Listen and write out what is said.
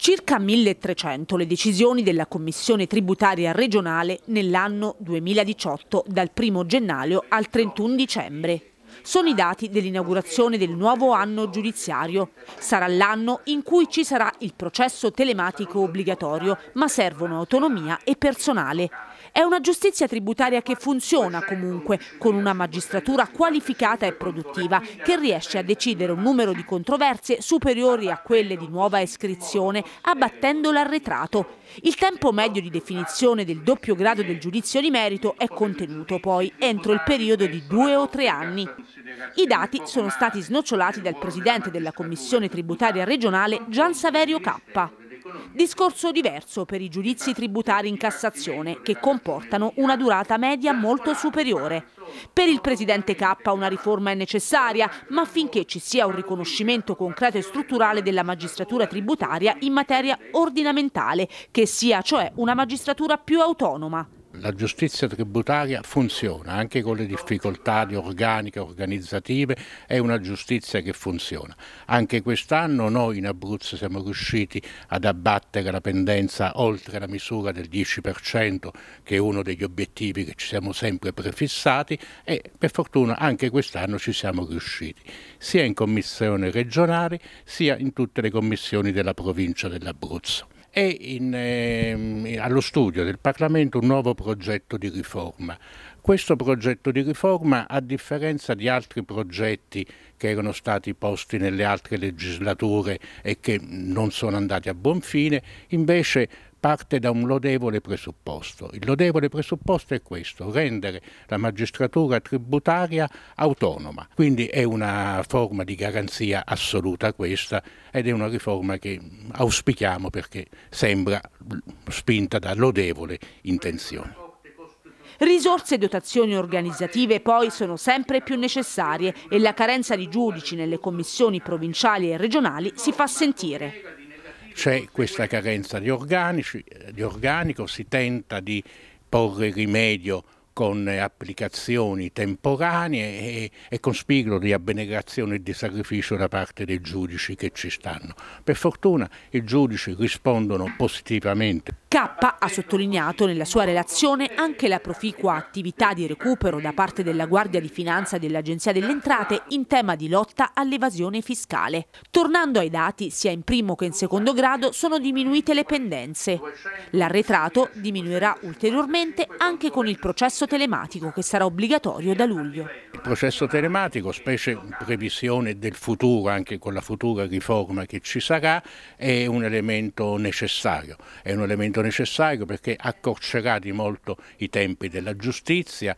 circa 1300 le decisioni della Commissione tributaria regionale nell'anno 2018 dal 1 gennaio al 31 dicembre. Sono i dati dell'inaugurazione del nuovo anno giudiziario. Sarà l'anno in cui ci sarà il processo telematico obbligatorio, ma servono autonomia e personale. È una giustizia tributaria che funziona comunque, con una magistratura qualificata e produttiva, che riesce a decidere un numero di controversie superiori a quelle di nuova iscrizione, abbattendo l'arretrato. Il tempo medio di definizione del doppio grado del giudizio di merito è contenuto poi entro il periodo di due o tre anni. I dati sono stati snocciolati dal presidente della commissione tributaria regionale Gian Saverio Cappa. Discorso diverso per i giudizi tributari in Cassazione che comportano una durata media molto superiore. Per il presidente K una riforma è necessaria, ma affinché ci sia un riconoscimento concreto e strutturale della magistratura tributaria in materia ordinamentale, che sia cioè una magistratura più autonoma. La giustizia tributaria funziona anche con le difficoltà di organiche, organizzative, è una giustizia che funziona. Anche quest'anno noi in Abruzzo siamo riusciti ad abbattere la pendenza oltre la misura del 10%, che è uno degli obiettivi che ci siamo sempre prefissati e per fortuna anche quest'anno ci siamo riusciti, sia in commissione regionale sia in tutte le commissioni della provincia dell'Abruzzo è in, eh, allo studio del Parlamento un nuovo progetto di riforma. Questo progetto di riforma, a differenza di altri progetti che erano stati posti nelle altre legislature e che non sono andati a buon fine, invece parte da un lodevole presupposto. Il lodevole presupposto è questo, rendere la magistratura tributaria autonoma. Quindi è una forma di garanzia assoluta questa ed è una riforma che auspichiamo perché sembra spinta da lodevole intenzione. Risorse e dotazioni organizzative poi sono sempre più necessarie e la carenza di giudici nelle commissioni provinciali e regionali si fa sentire c'è questa carenza di, organici, di organico, si tenta di porre rimedio con applicazioni temporanee e, e con spigolo di abnegazione e di sacrificio da parte dei giudici che ci stanno. Per fortuna i giudici rispondono positivamente. K ha sottolineato nella sua relazione anche la proficua attività di recupero da parte della Guardia di Finanza dell'Agenzia delle Entrate in tema di lotta all'evasione fiscale. Tornando ai dati, sia in primo che in secondo grado sono diminuite le pendenze. L'arretrato diminuirà ulteriormente anche con il processo telematico che sarà obbligatorio da luglio. Il processo telematico, specie in previsione del futuro, anche con la futura riforma che ci sarà, è un elemento necessario. È un elemento necessario perché accorcerà di molto i tempi della giustizia,